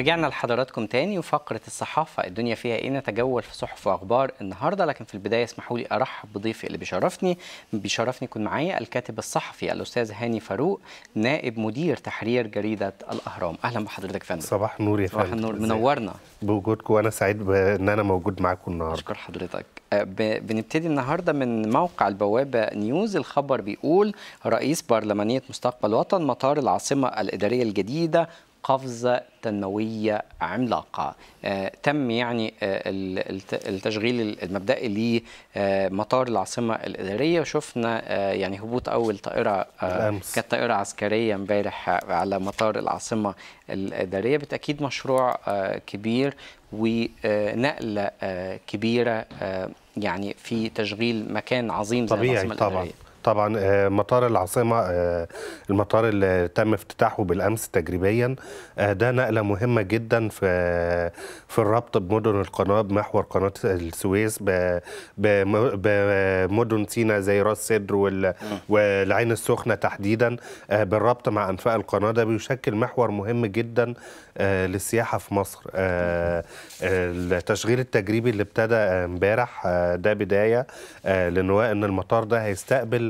ورجعنا لحضراتكم تاني وفقرة الصحافة الدنيا فيها ايه نتجول في صحف واخبار النهارده لكن في البداية اسمحوا لي ارحب بضيفي اللي بيشرفني بيشرفني يكون معايا الكاتب الصحفي الاستاذ هاني فاروق نائب مدير تحرير جريدة الاهرام اهلا بحضرتك فندم صباح النور يا فندم صباح النور منورنا بوجودكم وانا سعيد بان انا موجود معاكم النهارده اشكر حضرتك أه، بنبتدي النهارده من موقع البوابه نيوز الخبر بيقول رئيس برلمانية مستقبل وطن مطار العاصمه الاداريه الجديده قفزة تنموية عملاقة آه، تم يعني آه، التشغيل المبدئي لمطار العاصمة الإدارية وشفنا آه، يعني هبوط أول طائرة كانت طائرة عسكرية امبارح على مطار العاصمة الإدارية بالتأكيد مشروع كبير ونقلة كبيرة يعني في تشغيل مكان عظيم زي طبيعي العاصمة الإدارية طبعا. طبعا آه، مطار العاصمه آه، المطار اللي تم افتتاحه بالامس تجريبيا آه، ده نقله مهمه جدا في في الربط بمدن القناه بمحور قناه السويس بمدن سينا زي راس سدر والعين السخنه تحديدا بالربط مع انفاق القناه ده بيشكل محور مهم جدا للسياحه في مصر التشغيل التجريبي اللي ابتدى امبارح ده بدايه لنواء ان المطار ده هيستقبل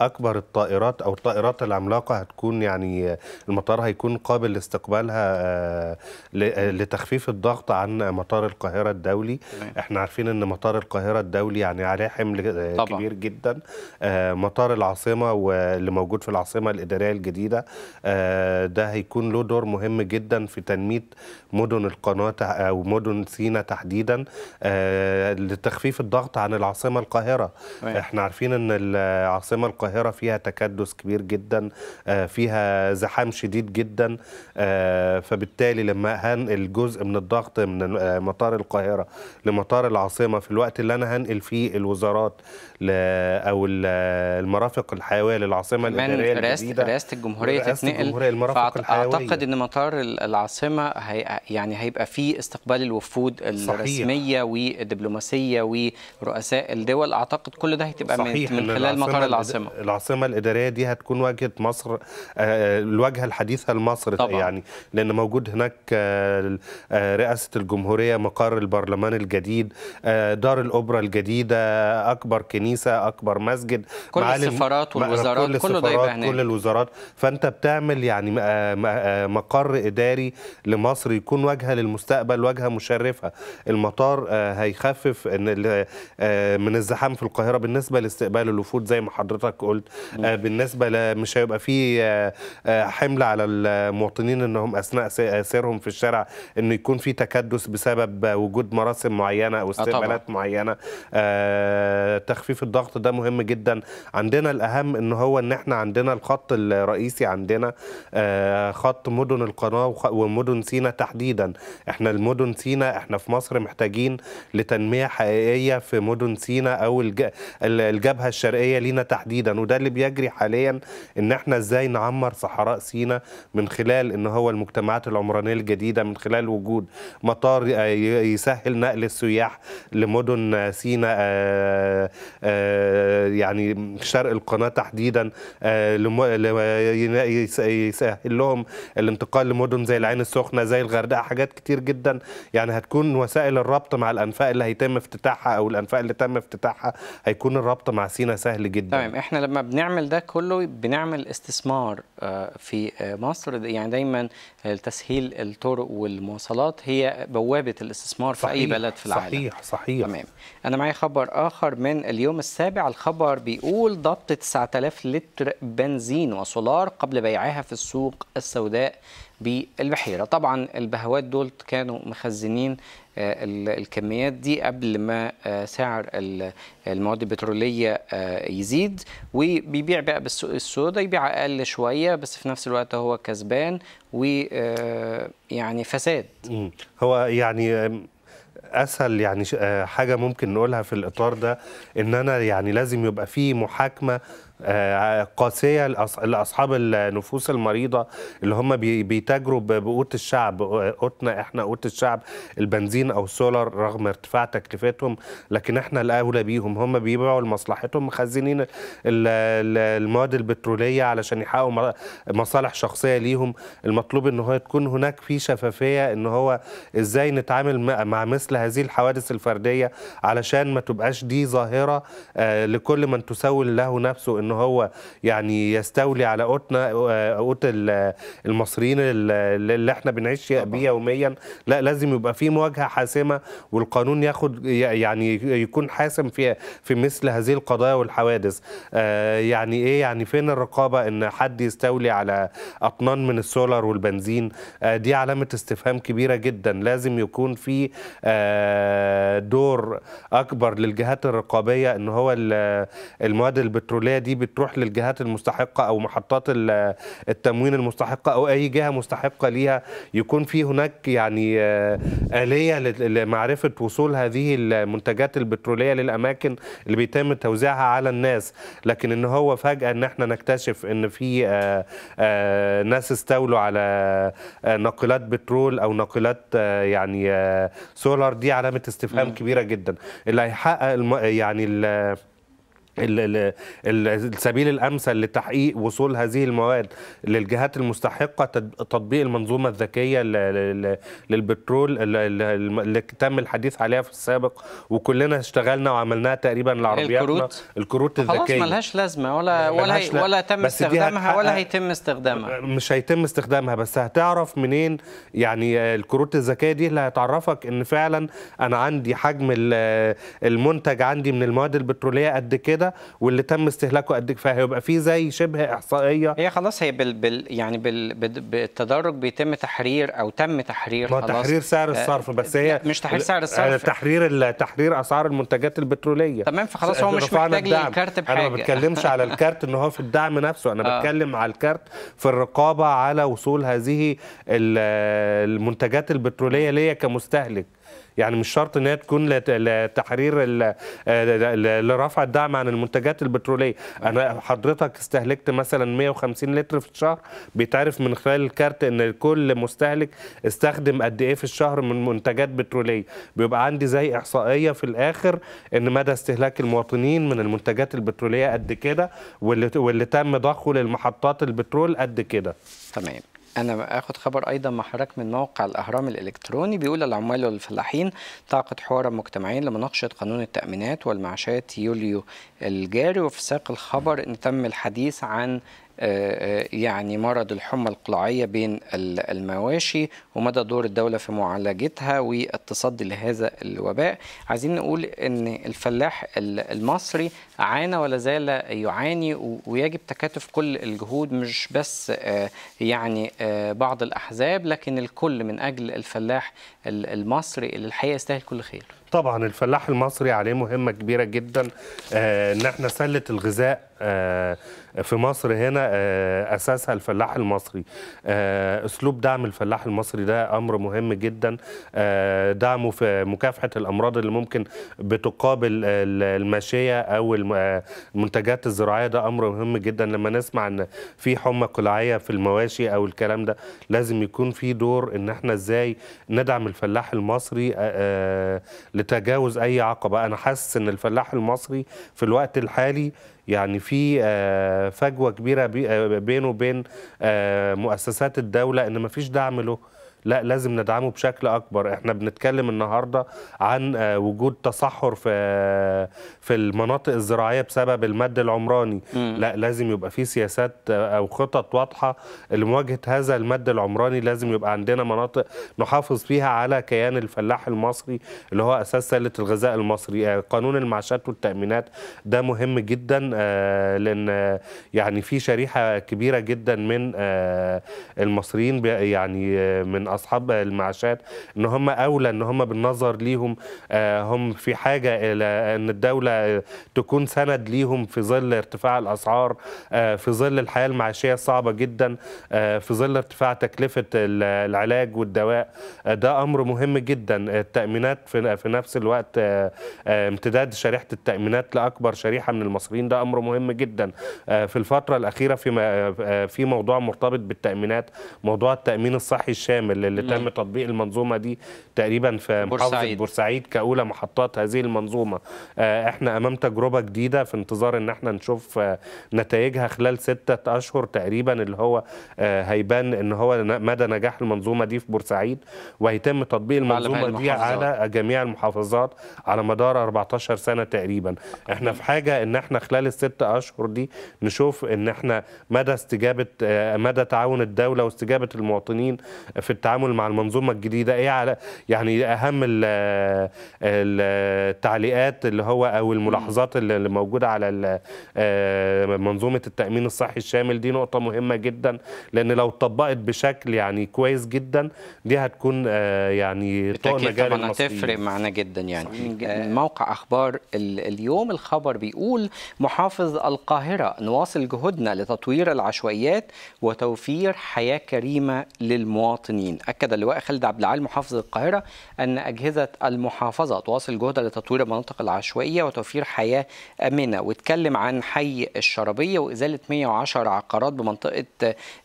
اكبر الطائرات او الطائرات العملاقه هتكون يعني المطار هيكون قابل لاستقبالها آه، آه، لتخفيف الضغط عن مطار القاهره الدولي احنا عارفين ان مطار القاهره الدولي يعني عليه حمل آه، طبعا. كبير جدا مطار العاصمه واللي موجود في العاصمه الاداريه الجديده ده هيكون له دور مهم جدا في تنميه مدن القناه او مدن سينا تحديدا لتخفيف الضغط عن العاصمه القاهره احنا عارفين ان العاصمه القاهره القاهرة فيها تكدس كبير جدا آه، فيها زحام شديد جدا آه، فبالتالي لما هنقل جزء من الضغط من آه، مطار القاهرة لمطار العاصمة في الوقت اللي أنا هنقل فيه الوزارات أو المرافق الحيوية للعاصمة الإدارية الجديدة رئاسة الجمهورية تتنقل المرافق الحيوية أعتقد أن مطار العاصمة هي يعني هيبقى فيه استقبال الوفود الرسمية والدبلوماسية ورؤساء الدول أعتقد كل ده هتبقى من خلال مطار العاصمة العاصمه الاداريه دي هتكون واجهه مصر آه، آه، الواجهه الحديثه لمصر طبعا. يعني لان موجود هناك آه، رئاسه الجمهوريه مقر البرلمان الجديد دار الاوبرا الجديده اكبر كنيسه اكبر مسجد كل السفارات والوزارات كل كله السفارات هناك. كل الوزارات فانت بتعمل يعني مقر اداري لمصر يكون واجهه للمستقبل واجهه مشرفه المطار هيخفف من الزحام في القاهره بالنسبه لاستقبال الوفود زي ما حضرتك قلت آه، بالنسبه ل... مش هيبقى في آه، آه، حمل على المواطنين انهم اثناء سيرهم في الشارع انه يكون في تكدس بسبب وجود مراسم معينه او استقبالات معينه تخفيف الضغط ده مهم جدا عندنا الاهم ان هو ان احنا عندنا الخط الرئيسي عندنا خط مدن القناه ومدن سينا تحديدا احنا المدن سينا احنا في مصر محتاجين لتنميه حقيقيه في مدن سينا او الجبهه الشرقيه لينا تحديدا جدا وده اللي بيجري حاليا ان احنا ازاي نعمر صحراء سينا من خلال ان هو المجتمعات العمرانيه الجديده من خلال وجود مطار يسهل نقل السياح لمدن سينا آه، آه، يعني شرق القناه تحديدا آه، يسهل لهم الانتقال لمدن زي العين السخنه زي الغردقه حاجات كتير جدا يعني هتكون وسائل الربط مع الانفاق اللي هيتم افتتاحها او الانفاق اللي تم افتتاحها هيكون الربط مع سينا سهل جدا تمام احنا لما بنعمل ده كله بنعمل استثمار آه، في آه، مصر يعني دايما تسهيل الطرق والمواصلات هي بوابه الاستثمار في صحيح اي بلد في العالم صحيح صحيح تمام انا معايا خبر اخر من اليوم السابع الخبر بيقول ضبط 9000 لتر بنزين وسولار قبل بيعها في السوق السوداء بالبحيرة طبعا البهوات دول كانوا مخزنين آه، الكميات دي قبل ما آه، سعر المواد البترولية آه، يزيد وبيبيع بقى بالسوق السوداء يبيع أقل شوية بس في نفس الوقت هو كسبان و يعني فساد هو يعني اسهل يعني حاجه ممكن نقولها في الاطار ده ان انا يعني لازم يبقى في محاكمه قاسيه لاصحاب النفوس المريضه اللي هم بيتاجروا بقوت الشعب قوتنا احنا قوت الشعب البنزين او السولار رغم ارتفاع تكلفتهم لكن احنا الاولى بيهم هم بيبيعوا لمصلحتهم مخزنين المواد البتروليه علشان يحققوا مصالح شخصيه ليهم المطلوب ان هو تكون هناك في شفافيه ان هو ازاي نتعامل مع مثل هذه الحوادث الفرديه علشان ما تبقاش دي ظاهره آه، لكل من تسول له نفسه ان هو يعني يستولي على قوتنا آه، قوت المصريين اللي احنا بنعيش بيه يوميا لا لازم يبقى في مواجهه حاسمه والقانون ياخد يعني يكون حاسم في في مثل هذه القضايا والحوادث آه، يعني ايه يعني فين الرقابه ان حد يستولي على اطنان من السولار والبنزين آه، دي علامه استفهام كبيره جدا لازم يكون في دور اكبر للجهات الرقابيه ان هو المواد البتروليه دي بتروح للجهات المستحقه او محطات التموين المستحقه او اي جهه مستحقه ليها يكون في هناك يعني آه، اليه لمعرفه وصول هذه المنتجات البتروليه للاماكن اللي بيتم توزيعها على الناس لكن ان هو فجاه ان احنا نكتشف ان في آه، آه، ناس استولوا على ناقلات بترول او ناقلات يعني سولار دي علامه استفهام كبيره جدا اللي هيحقق يعني السبيل الامثل لتحقيق وصول هذه المواد للجهات المستحقه تطبيق المنظومه الذكيه للبترول اللي تم الحديث عليها في السابق وكلنا اشتغلنا وعملناها تقريبا لعربياتنا الكروت, الكروت الذكيه خلاص ملهاش لازمه ولا ولا, ولا ولا تم استخدامها ولا هيتم استخدامها مش هيتم استخدامها بس هتعرف منين يعني الكروت الذكيه دي اللي هتعرفك ان فعلا انا عندي حجم المنتج عندي من المواد البتروليه قد كده واللي تم استهلاكه قد كفايه فهيبقى في زي شبه احصائيه هي خلاص هي بال بال يعني بال بالتدرج بيتم تحرير او تم تحرير خلاص تحرير سعر آه، الصرف بس هي مش تحرير سعر آه، الصرف تحرير تحرير اسعار المنتجات البتروليه تمام فخلاص هو مش محتاج للكارت بحاجه انا ما بتكلمش على الكارت ان هو في الدعم نفسه انا آه. بتكلم على الكارت في الرقابه على وصول هذه المنتجات البتروليه ليا كمستهلك يعني مش شرط انها تكون لتحرير آه، لرفع الدعم عن المنتجات البتروليه انا حضرتك استهلكت مثلا 150 لتر في الشهر بيتعرف من خلال الكارت ان كل مستهلك استخدم قد ايه في الشهر من منتجات بتروليه بيبقى عندي زي احصائيه في الاخر ان مدى استهلاك المواطنين من المنتجات البتروليه قد كده واللي واللي تم ضخه للمحطات البترول قد كده تمام انا اخد خبر ايضا مع حضرتك من موقع الاهرام الالكتروني بيقول العمال والفلاحين تعقد حوارا مجتمعيا لمناقشه قانون التامينات والمعاشات يوليو الجاري وفي ساق الخبر ان تم الحديث عن يعني مرض الحمى القلاعية بين المواشي ومدى دور الدولة في معالجتها والتصدي لهذا الوباء عايزين نقول أن الفلاح المصري عانى ولا زال يعاني ويجب تكاتف كل الجهود مش بس آه، يعني آه، بعض الأحزاب لكن الكل من أجل الفلاح المصري اللي الحقيقة يستاهل كل خير طبعا الفلاح المصري عليه مهمه كبيره جدا آه، ان احنا سله الغذاء آه، في مصر هنا آه، اساسها الفلاح المصري آه، اسلوب دعم الفلاح المصري ده امر مهم جدا دعمه في مكافحه الامراض اللي ممكن بتقابل الماشيه او المنتجات الزراعيه ده امر مهم جدا لما نسمع ان في حمى قلاعيه في المواشي او الكلام ده لازم يكون في دور ان احنا ازاي ندعم الفلاح المصري لتجاوز اي عقبه انا حاسس ان الفلاح المصري في الوقت الحالي يعني في آه، فجوه كبيره آه، بينه وبين آه، مؤسسات الدوله ان ما فيش دعم له لا لازم ندعمه بشكل اكبر احنا بنتكلم النهارده عن آه، وجود تصحر في آه، في المناطق الزراعيه بسبب المد العمراني مم. لا لازم يبقى في سياسات آه، او خطط واضحه لمواجهه هذا المد العمراني لازم يبقى عندنا مناطق نحافظ فيها على كيان الفلاح المصري اللي هو اساس سله الغذاء المصري قانون المعاشات والتامينات ده مهم جدا لان يعني في شريحه كبيره جدا من المصريين يعني من اصحاب المعاشات ان هم اولى ان هم بالنظر ليهم آه، هم في حاجه الى ان الدوله تكون سند ليهم في ظل ارتفاع الاسعار آه، في ظل الحياه المعيشيه الصعبه جدا آه، في ظل ارتفاع تكلفه العلاج والدواء ده امر مهم جدا التامينات في نفس الوقت امتداد شريحه التامينات لاكبر شريحه من المصريين ده امر مهم جدا في الفتره الاخيره في في موضوع مرتبط بالتامينات موضوع التامين الصحي الشامل اللي تم تطبيق المنظومه دي تقريبا في محافظه بورسعيد, بورسعيد كاولى محطات هذه المنظومه آه، احنا امام تجربه جديده في انتظار ان احنا نشوف آه، نتائجها خلال ستة اشهر تقريبا اللي هو آه، هيبان ان هو مدى نجاح المنظومه دي في بورسعيد وهيتم تطبيق المنظومه دي على جميع المحافظات على مدار 14 سنه تقريبا احنا في حاجه ان احنا خلال الست اشهر دي نشوف ان احنا مدى استجابه مدى تعاون الدوله واستجابه المواطنين في التعامل التعامل مع المنظومه الجديده ايه على يعني اهم ال التعليقات اللي هو او الملاحظات اللي موجوده على آه، منظومه التامين الصحي الشامل دي نقطه مهمه جدا لان لو اتطبقت بشكل يعني كويس جدا دي هتكون آه، يعني طبعا طبعا هتفرق معانا جدا يعني آه، موقع اخبار اليوم الخبر بيقول محافظ القاهره نواصل جهودنا لتطوير العشوائيات وتوفير حياه كريمه للمواطنين أكد اللواء خالد عبد العال محافظ القاهرة أن أجهزة المحافظة تواصل جهدها لتطوير المناطق العشوائية وتوفير حياة آمنة واتكلم عن حي الشربية وإزالة 110 عقارات بمنطقة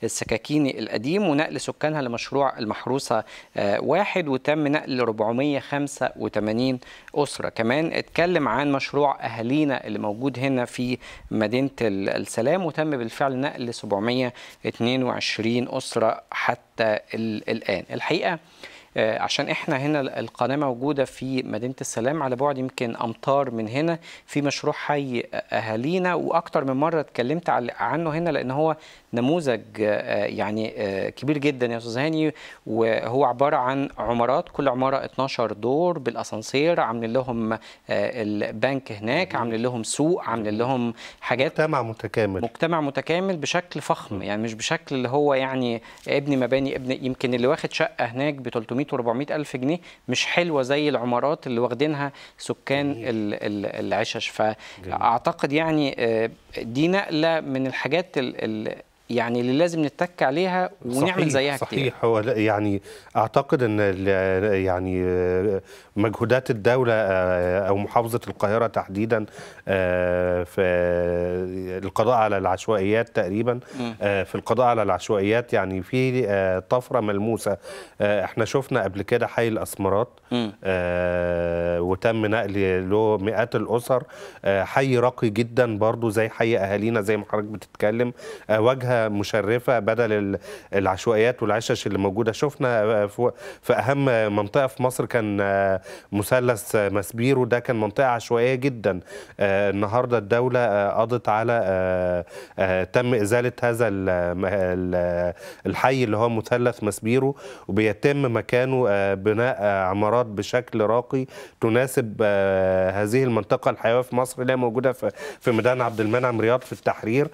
السكاكيني القديم ونقل سكانها لمشروع المحروسة آه، واحد وتم نقل 485 أسرة كمان اتكلم عن مشروع أهالينا اللي موجود هنا في مدينة السلام وتم بالفعل نقل 722 أسرة حتى حتى الآن الحقيقة آه، عشان احنا هنا القناه موجوده في مدينه السلام على بعد يمكن امتار من هنا في مشروع حي اهالينا واكتر من مره اتكلمت عنه هنا لان هو نموذج آه، يعني آه، كبير جدا يا استاذ هاني وهو عباره عن عمارات كل عماره 12 دور بالاسانسير عاملين لهم آه، البنك هناك عاملين لهم سوق عاملين لهم حاجات مجتمع متكامل مجتمع متكامل بشكل فخم يعني مش بشكل اللي هو يعني ابني مباني ابن يمكن اللي واخد شقه هناك ب 300 و 400 الف جنيه مش حلوه زي العمارات اللي واخدينها سكان العشش فاعتقد يعني دي نقله من الحاجات يعني اللي لازم نتك عليها ونعمل صحيح زيها صحيح كتير صحيح هو يعني اعتقد ان يعني آه، مجهودات الدوله آه، او محافظه القاهره تحديدا آه، في القضاء على العشوائيات تقريبا في القضاء على العشوائيات يعني في طفره ملموسه احنا شفنا قبل كده حي الاسمرات وتم نقل له مئات الاسر حي راقي جدا برضو زي حي اهالينا زي ما حضرتك بتتكلم واجهه مشرفه بدل العشوائيات والعشش اللي موجوده شفنا آه، في اهم منطقه في مصر كان آه، مثلث مسبير وده كان منطقه عشوائيه جدا آه، النهارده الدوله قضت على تم ازاله هذا الحي اللي هو مثلث مسبيرو وبيتم مكانه بناء عمارات بشكل راقي تناسب هذه المنطقه الحيويه في مصر اللي هي موجوده في ميدان عبد المنعم رياض في التحرير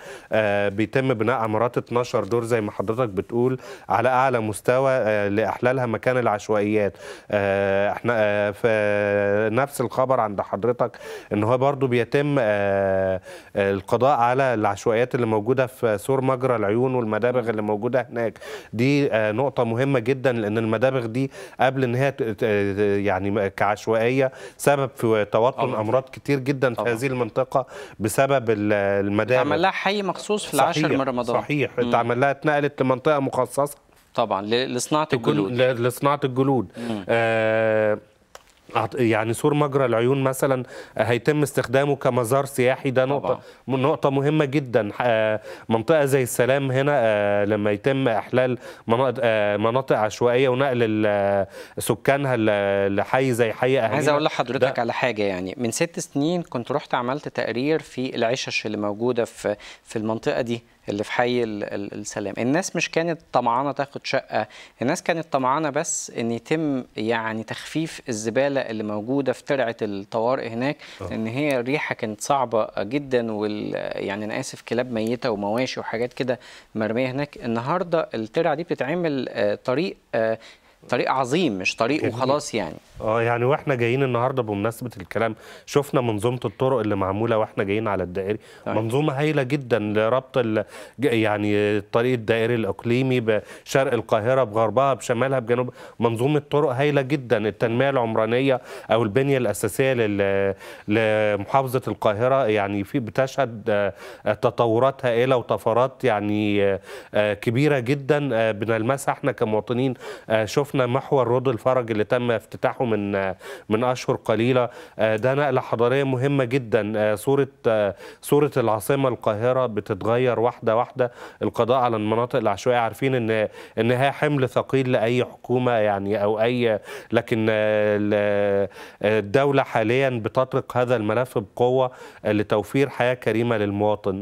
بيتم بناء عمارات 12 دور زي ما حضرتك بتقول على اعلى مستوى آه، لاحلالها مكان العشوائيات آه، احنا آه، في نفس الخبر عند حضرتك ان هو برضو بيتم القضاء على العشوائيات اللي موجوده في سور مجرى العيون والمدابغ اللي موجوده هناك دي نقطه مهمه جدا لان المدابغ دي قبل ان هي يعني كعشوائيه سبب في توطن امراض كتير جدا في هذه المنطقه بسبب المدابغ عمل لها حي مخصوص في العاشر من رمضان صحيح مم. اتعمل لها اتنقلت لمنطقه مخصصه طبعا لصناعه الجلود لصناعه الجلود يعني سور مجرى العيون مثلا هيتم استخدامه كمزار سياحي ده نقطة طبعا. نقطة مهمة جدا آه، منطقة زي السلام هنا آه، لما يتم إحلال آه، مناطق عشوائية ونقل سكانها لحي زي حي أهلنا عايز أقول لحضرتك على حاجة يعني من ست سنين كنت رحت عملت تقرير في العشش اللي موجودة في في المنطقة دي اللي في حي السلام الناس مش كانت طمعانه تاخد شقه الناس كانت طمعانه بس ان يتم يعني تخفيف الزباله اللي موجوده في ترعه الطوارئ هناك أوه. هي الريحه كانت صعبه جدا وال يعني انا اسف كلاب ميته ومواشي وحاجات كده مرميه هناك النهارده الترعه دي بتتعمل آه، طريق آه، طريق عظيم مش طريق وخلاص يعني اه يعني واحنا جايين النهارده بمناسبه الكلام شفنا منظومه الطرق اللي معموله واحنا جايين على الدائري طيب. منظومه هايله جدا لربط ال... يعني الطريق الدائري الاقليمي بشرق القاهره بغربها بشمالها بجنوبها منظومه طرق هايله جدا التنميه العمرانيه او البنيه الاساسيه لل... لمحافظه القاهره يعني في بتشهد آه، تطورات هائله وطفرات يعني آه، آه، كبيره جدا بنلمسها احنا كمواطنين شفنا شفنا محور رود الفرج اللي تم افتتاحه من من اشهر قليله آه، ده نقله حضاريه مهمه جدا آه، صوره آه، صوره العاصمه القاهره بتتغير واحده واحده القضاء على المناطق العشوائيه عارفين ان ان هي حمل ثقيل لاي حكومه يعني او اي لكن الدوله حاليا بتطرق هذا الملف بقوه لتوفير حياه كريمه للمواطن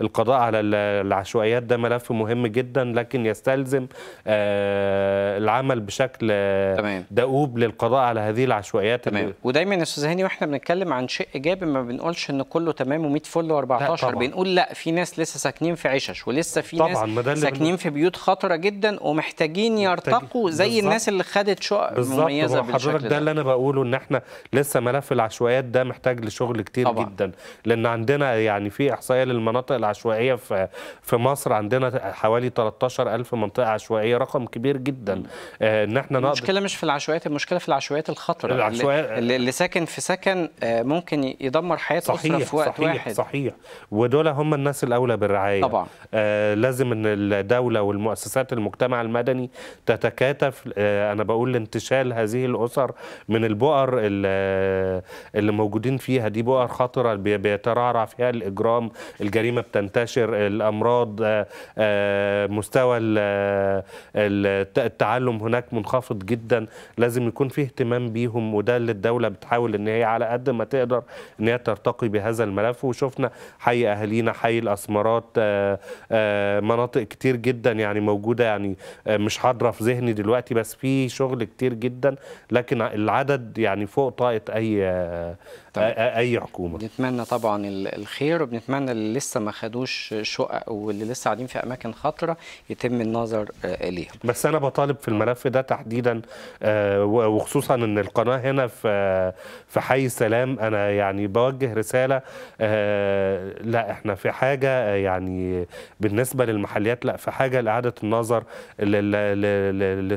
القضاء على العشوائيات ده ملف مهم جدا لكن يستلزم العمل بشكل تمام. دؤوب للقضاء على هذه العشوائيات تمام اللي... ودايما يا استاذ هاني واحنا بنتكلم عن شيء ايجابي ما بنقولش ان كله تمام و100 فل و14 بنقول لا في ناس لسه ساكنين في عشش ولسه في طبعاً ناس ساكنين بن... في بيوت خطره جدا ومحتاجين يرتقوا زي بالزبط. الناس اللي خدت شقق مميزه بالشكل حضرتك ده اللي انا بقوله ان احنا لسه ملف العشوائيات ده محتاج لشغل كتير طبعاً. جدا لان عندنا يعني في احصائيه للمناطق العشوائيه في في مصر عندنا حوالي 13000 منطقه عشوائيه رقم كبير جدا آه، ان احنا نقدر المشكله مش في العشوائيات المشكله في العشوائيات الخطره العشوائيات اللي, اللي ساكن في سكن آه، ممكن يدمر حياته صحيح اسره في وقت صحيح واحد صحيح ودول هم الناس الاولى بالرعايه طبعا آه لازم ان الدوله والمؤسسات المجتمع المدني تتكاتف آه انا بقول لانتشال هذه الاسر من البؤر اللي موجودين فيها دي بؤر خطره بيترعرع فيها الاجرام الجريمه بتنتشر الامراض آه, آه، مستوى التعليم التعلم هناك منخفض جدا لازم يكون في اهتمام بيهم وده اللي الدوله بتحاول ان هي على قد ما تقدر ان هي ترتقي بهذا الملف وشفنا حي اهالينا حي الاسمرات آه، آه، مناطق كتير جدا يعني موجوده يعني آه، مش حاضره في ذهني دلوقتي بس في شغل كتير جدا لكن العدد يعني فوق طاقه اي طيب. اي حكومه بنتمنى طبعا الخير وبنتمنى اللي لسه ما خدوش شقق واللي لسه قاعدين في اماكن خطره يتم النظر اليهم بس انا بطالب غالب في الملف ده تحديدا آه، وخصوصا ان القناه هنا في في حي السلام انا يعني بوجه رساله آه، لا احنا في حاجه آه، يعني بالنسبه للمحليات لا في حاجه لاعاده النظر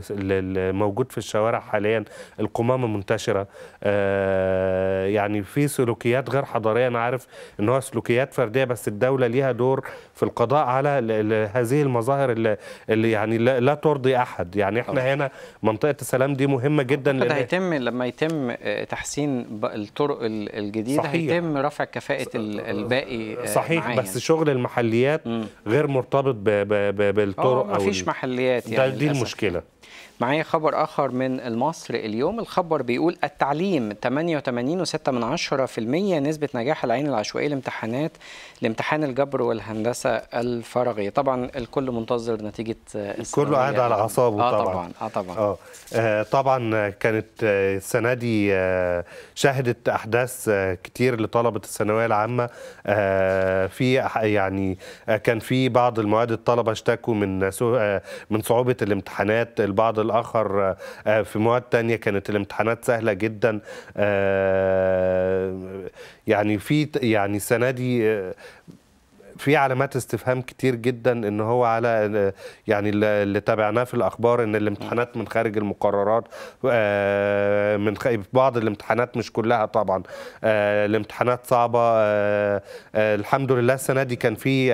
للموجود في الشوارع حاليا القمامه منتشره يعني في سلوكيات غير حضاريه انا عارف ان هو سلوكيات فرديه بس الدوله ليها دور في القضاء على هذه المظاهر اللي يعني لا ترضي احد يعني يعني احنا آه. هنا منطقه السلام دي مهمه جدا لان هيتم لما يتم آه، تحسين الطرق الجديده صحيح. هيتم رفع كفاءه الباقي آه، صحيح معين. بس شغل المحليات غير مرتبط بالطرق او ما فيش محليات يعني ده دي المشكله معايا خبر آخر من المصر اليوم الخبر بيقول التعليم 88.6 نسبة نجاح العين العشوائية لامتحانات لامتحان الجبر والهندسة الفراغية طبعا الكل منتظر نتيجة كله قاعد يعني. على أعصابه آه طبعا آه طبعا آه طبعا, آه، طبعا كانت السنة دي آه، شهدت أحداث آه، كتير لطلبة الثانوية العامة في يعني كان في بعض المواد الطلبة اشتكوا من من صعوبة الامتحانات البعض الآخر آه، في مواد تانية كانت الامتحانات سهلة جدا آه، يعني في يعني السنة دي آه، في علامات استفهام كتير جدا ان هو على يعني اللي تابعناه في الاخبار ان الامتحانات من خارج المقررات من بعض الامتحانات مش كلها طبعا الامتحانات صعبه الحمد لله السنه دي كان في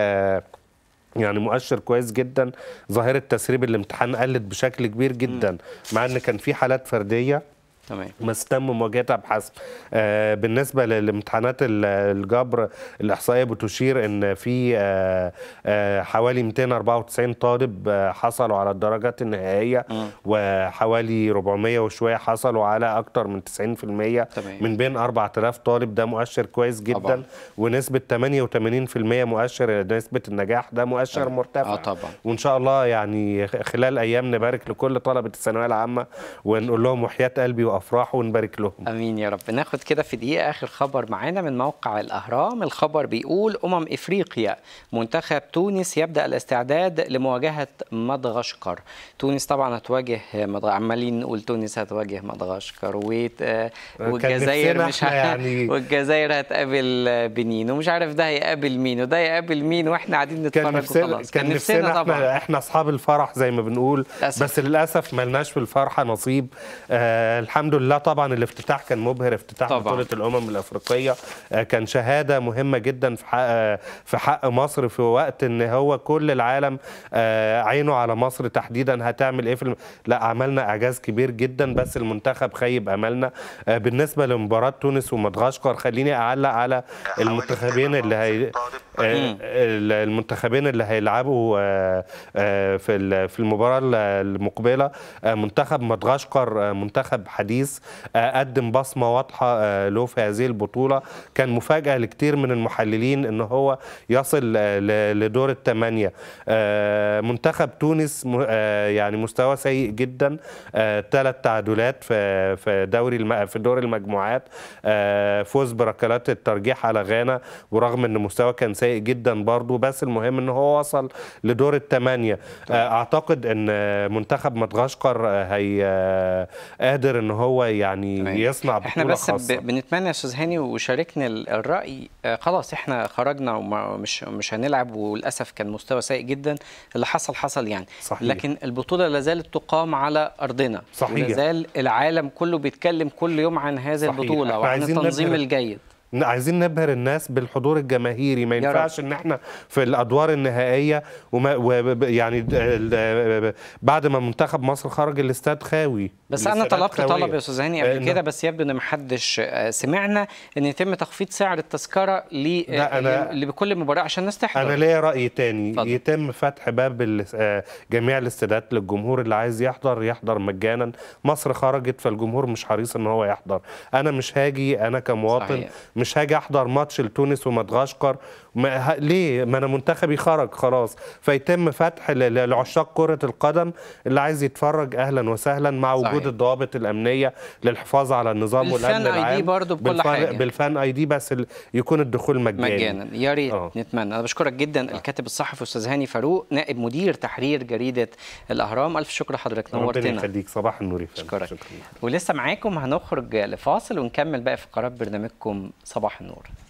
يعني مؤشر كويس جدا ظاهره تسريب الامتحان قلت بشكل كبير جدا مع ان كان في حالات فرديه تمام تم مواجهتها بحسب آه، بالنسبه لامتحانات الجبر الاحصائيه بتشير ان في آه، آه، حوالي 294 طالب حصلوا على الدرجات النهائيه وحوالي 400 وشويه حصلوا على اكثر من 90% تمام. من بين 4000 طالب ده مؤشر كويس جدا طبعا. ونسبه 88% مؤشر نسبه النجاح ده مؤشر طبعا. مرتفع آه طبعا. وان شاء الله يعني خلال ايام نبارك لكل طلبه الثانويه العامه ونقول لهم وحياه قلبي افراح ونبارك لهم امين يا رب ناخد كده في دقيقه اخر خبر معانا من موقع الاهرام الخبر بيقول امم افريقيا منتخب تونس يبدا الاستعداد لمواجهه مدغشقر تونس طبعا هتواجه مدغ... عمالين نقول تونس هتواجه مدغشقر ويت... والجزائر مش ه... يعني... والجزائر هتقابل بنين ومش عارف ده هيقابل مين وده هيقابل مين واحنا قاعدين نتفرج وخلاص كان, كان نفسنا, طبعا احنا اصحاب الفرح زي ما بنقول للأسف. بس للاسف ما لناش في الفرحه نصيب آه الحمد الحمد لله طبعا الافتتاح كان مبهر افتتاح بطوله الامم الافريقيه آه، كان شهاده مهمه جدا في حق آه، في حق مصر في وقت ان هو كل العالم آه، عينه على مصر تحديدا هتعمل ايه في الم... لا عملنا اعجاز كبير جدا بس المنتخب خيب املنا بالنسبه لمباراه تونس ومدغشقر خليني اعلق على المنتخبين اللي هي المنتخبين اللي هيلعبوا في في المباراه المقبله منتخب مدغشقر منتخب حديث الحديث قدم بصمه واضحه له آه، في هذه البطوله كان مفاجاه لكثير من المحللين ان هو يصل آه، لدور الثمانيه آه، منتخب تونس يعني مستوى سيء جدا ثلاث تعادلات في في دوري في دور المجموعات فوز بركلات الترجيح على غانا ورغم ان مستواه كان سيء جدا برضه بس المهم ان هو وصل لدور الثمانيه اعتقد ان منتخب مدغشقر هي قادر ان هو هو يعني تمام. يصنع بطوله احنا بس خاصة. بنتمنى يا استاذ هاني وشاركنا الراي آه، خلاص احنا خرجنا ومش مش هنلعب وللاسف كان مستوى سيء جدا اللي حصل حصل يعني صحيح. لكن البطوله لا زالت تقام على ارضنا صحيح لا زال العالم كله بيتكلم كل يوم عن هذه صحيح. البطوله وعن التنظيم الجيد عايزين نبهر الناس بالحضور الجماهيري ما ينفعش ان احنا في الادوار النهائيه وما يعني بعد ما منتخب مصر خرج الاستاد خاوي بس انا طلبت طلب يا استاذ هاني قبل آه، كده نعم. بس يبدو ان ما حدش آه، سمعنا ان يتم تخفيض سعر التذكره ل آه، بكل مباراه عشان الناس تحضر انا ليا راي تاني فضل. يتم فتح باب جميع الاستادات للجمهور اللي عايز يحضر يحضر مجانا مصر خرجت فالجمهور مش حريص ان هو يحضر انا مش هاجي انا كمواطن صحيح. مش هاجي احضر ماتش لتونس ومدغشقر ما ليه ما انا منتخبي خرج خلاص فيتم فتح لعشاق كره القدم اللي عايز يتفرج اهلا وسهلا مع وجود صحيح. الضوابط الامنيه للحفاظ على النظام والامن العام اي دي برضه بكل بالفن حاجه بالفان اي دي بس يكون الدخول مجاني مجانا يا ريت آه. نتمنى انا بشكرك جدا أوه. الكاتب الصحفي استاذ هاني فاروق نائب مدير تحرير جريده الاهرام الف شكر لحضرتك نورتنا ربنا يخليك صباح النور يا شكرا ولسه معاكم هنخرج لفاصل ونكمل بقى في قرار برنامجكم صباح النور